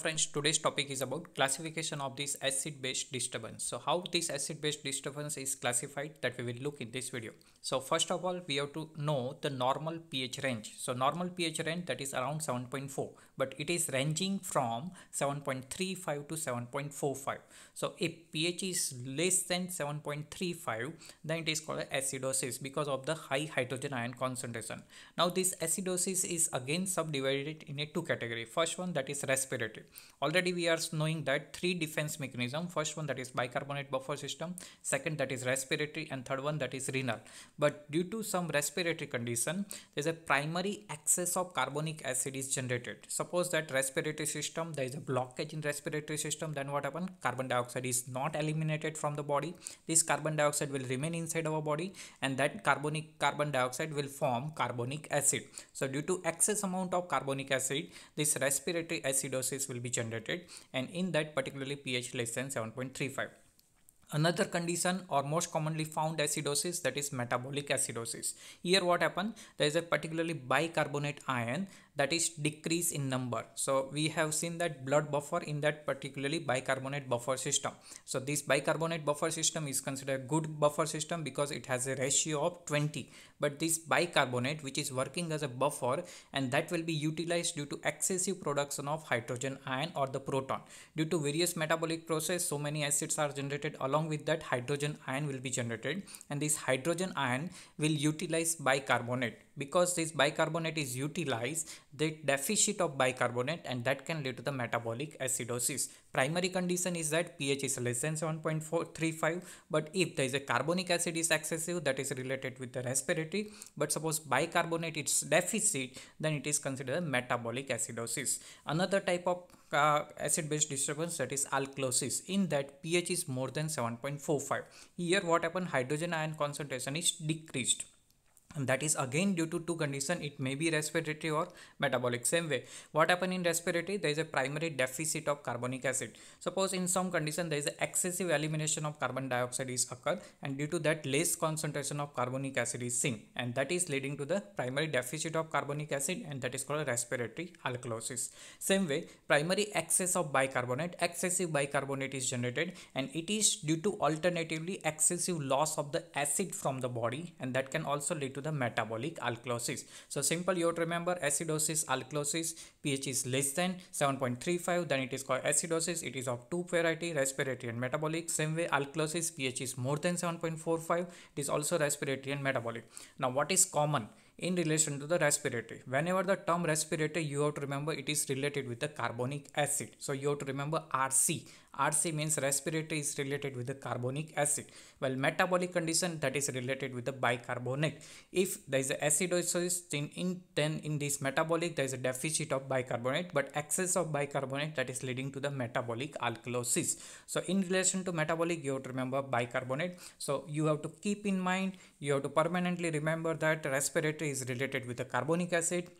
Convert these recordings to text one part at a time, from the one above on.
friends, today's topic is about classification of this acid based disturbance. So how this acid based disturbance is classified that we will look in this video. So first of all, we have to know the normal pH range. So normal pH range that is around 7.4, but it is ranging from 7.35 to 7.45. So if pH is less than 7.35, then it is called acidosis because of the high hydrogen ion concentration. Now this acidosis is again subdivided in a two category. First one that is respiratory already we are knowing that three defense mechanism first one that is bicarbonate buffer system second that is respiratory and third one that is renal but due to some respiratory condition there's a primary excess of carbonic acid is generated suppose that respiratory system there is a blockage in respiratory system then what happen? carbon dioxide is not eliminated from the body this carbon dioxide will remain inside our body and that carbonic carbon dioxide will form carbonic acid so due to excess amount of carbonic acid this respiratory acidosis will will be generated and in that particularly pH less than 7.35. Another condition or most commonly found acidosis that is metabolic acidosis. Here what happened? There is a particularly bicarbonate ion that is decrease in number so we have seen that blood buffer in that particularly bicarbonate buffer system so this bicarbonate buffer system is considered good buffer system because it has a ratio of 20 but this bicarbonate which is working as a buffer and that will be utilized due to excessive production of hydrogen ion or the proton due to various metabolic process so many acids are generated along with that hydrogen ion will be generated and this hydrogen ion will utilize bicarbonate because this bicarbonate is utilized the deficit of bicarbonate and that can lead to the metabolic acidosis primary condition is that ph is less than 7.435 but if there is a carbonic acid is excessive that is related with the respiratory but suppose bicarbonate its deficit then it is considered metabolic acidosis another type of uh, acid base disturbance that is alkalosis in that pH is more than 7.45 here what happened hydrogen ion concentration is decreased and that is again due to two condition it may be respiratory or metabolic same way what happen in respiratory there is a primary deficit of carbonic acid suppose in some condition there is excessive elimination of carbon dioxide is occur and due to that less concentration of carbonic acid is seen and that is leading to the primary deficit of carbonic acid and that is called respiratory alkalosis same way primary excess of bicarbonate excessive bicarbonate is generated and it is due to alternatively excessive loss of the acid from the body and that can also lead to to the metabolic alkalosis. So simple you have to remember acidosis, alkalosis, pH is less than 7.35 then it is called acidosis. It is of two variety respiratory and metabolic. Same way alkalosis pH is more than 7.45 it is also respiratory and metabolic. Now what is common? in relation to the respiratory. Whenever the term respiratory, you have to remember it is related with the carbonic acid. So you have to remember RC. RC means respiratory is related with the carbonic acid. Well, metabolic condition that is related with the bicarbonate. If there is acidosis, then in, then in this metabolic there is a deficit of bicarbonate, but excess of bicarbonate that is leading to the metabolic alkalosis. So in relation to metabolic, you have to remember bicarbonate. So you have to keep in mind, you have to permanently remember that respiratory is related with the carbonic acid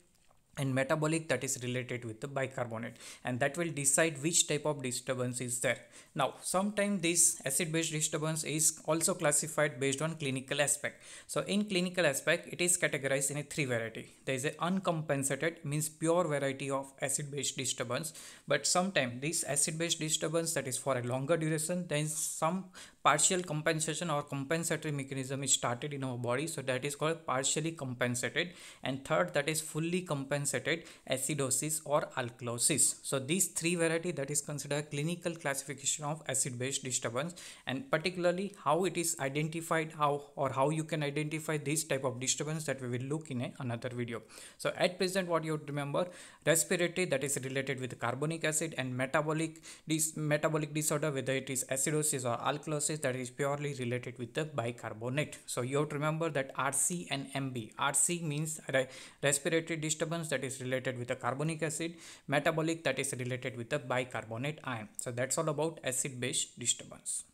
and metabolic that is related with the bicarbonate and that will decide which type of disturbance is there. Now sometimes this acid base disturbance is also classified based on clinical aspect. So in clinical aspect it is categorized in a three variety. There is a uncompensated means pure variety of acid base disturbance but sometimes this acid base disturbance that is for a longer duration then some partial compensation or compensatory mechanism is started in our body so that is called partially compensated and third that is fully compensated unsaturated acidosis or alkalosis. So these three variety that is considered clinical classification of acid base disturbance and particularly how it is identified how or how you can identify this type of disturbance that we will look in a, another video. So at present what you remember respiratory that is related with carbonic acid and metabolic dis metabolic disorder whether it is acidosis or alkalosis that is purely related with the bicarbonate. So you have to remember that RC and MB. RC means re respiratory disturbance that is related with the carbonic acid, metabolic that is related with the bicarbonate ion. So that's all about acid base disturbance.